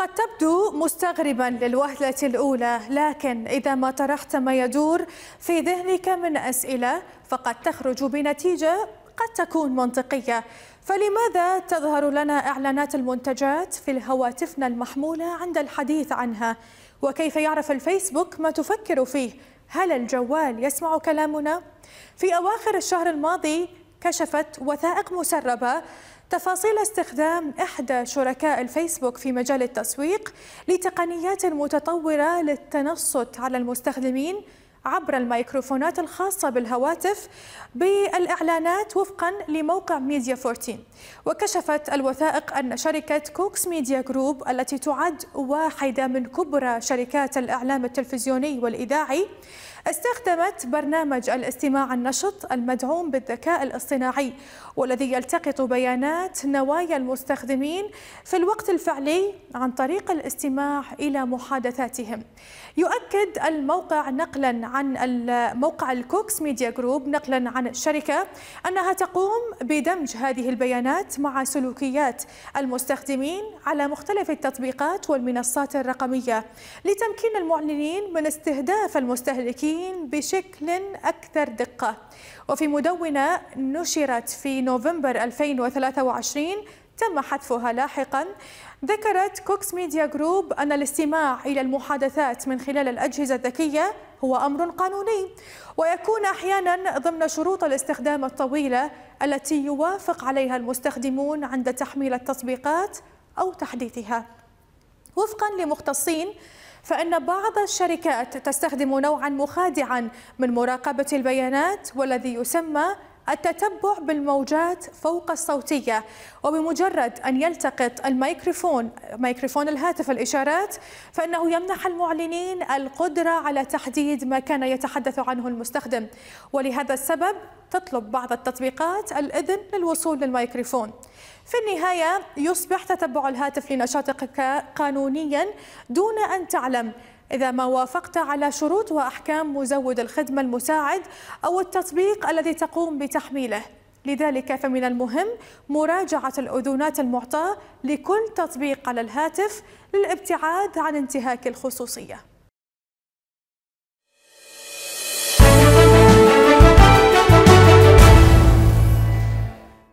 قد تبدو مستغربا للوهلة الأولى لكن إذا ما طرحت ما يدور في ذهنك من أسئلة فقد تخرج بنتيجة قد تكون منطقية فلماذا تظهر لنا إعلانات المنتجات في الهواتفنا المحمولة عند الحديث عنها وكيف يعرف الفيسبوك ما تفكر فيه هل الجوال يسمع كلامنا؟ في أواخر الشهر الماضي كشفت وثائق مسربة تفاصيل استخدام إحدى شركاء الفيسبوك في مجال التسويق لتقنيات متطورة للتنصت على المستخدمين عبر الميكروفونات الخاصة بالهواتف بالإعلانات وفقا لموقع ميديا 14 وكشفت الوثائق أن شركة كوكس ميديا جروب التي تعد واحدة من كبرى شركات الإعلام التلفزيوني والإذاعي استخدمت برنامج الاستماع النشط المدعوم بالذكاء الاصطناعي والذي يلتقط بيانات نوايا المستخدمين في الوقت الفعلي عن طريق الاستماع إلى محادثاتهم يؤكد الموقع نقلا عن موقع الكوكس ميديا جروب نقلا عن الشركة أنها تقوم بدمج هذه البيانات مع سلوكيات المستخدمين على مختلف التطبيقات والمنصات الرقمية لتمكين المعلنين من استهداف المستهلكين الدين بشكل أكثر دقة وفي مدونة نشرت في نوفمبر 2023 تم حذفها لاحقا ذكرت كوكس ميديا جروب أن الاستماع إلى المحادثات من خلال الأجهزة الذكية هو أمر قانوني ويكون أحيانا ضمن شروط الاستخدام الطويلة التي يوافق عليها المستخدمون عند تحميل التطبيقات أو تحديثها وفقا لمختصين فإن بعض الشركات تستخدم نوعا مخادعا من مراقبة البيانات والذي يسمى التتبع بالموجات فوق الصوتية وبمجرد أن يلتقط الميكروفون ميكروفون الهاتف الإشارات فإنه يمنح المعلنين القدرة على تحديد ما كان يتحدث عنه المستخدم ولهذا السبب تطلب بعض التطبيقات الإذن للوصول للميكروفون في النهاية يصبح تتبع الهاتف لنشاطك قانونيا دون أن تعلم إذا ما وافقت على شروط وأحكام مزود الخدمة المساعد أو التطبيق الذي تقوم بتحميله لذلك فمن المهم مراجعة الأذونات المعطاة لكل تطبيق على الهاتف للابتعاد عن انتهاك الخصوصية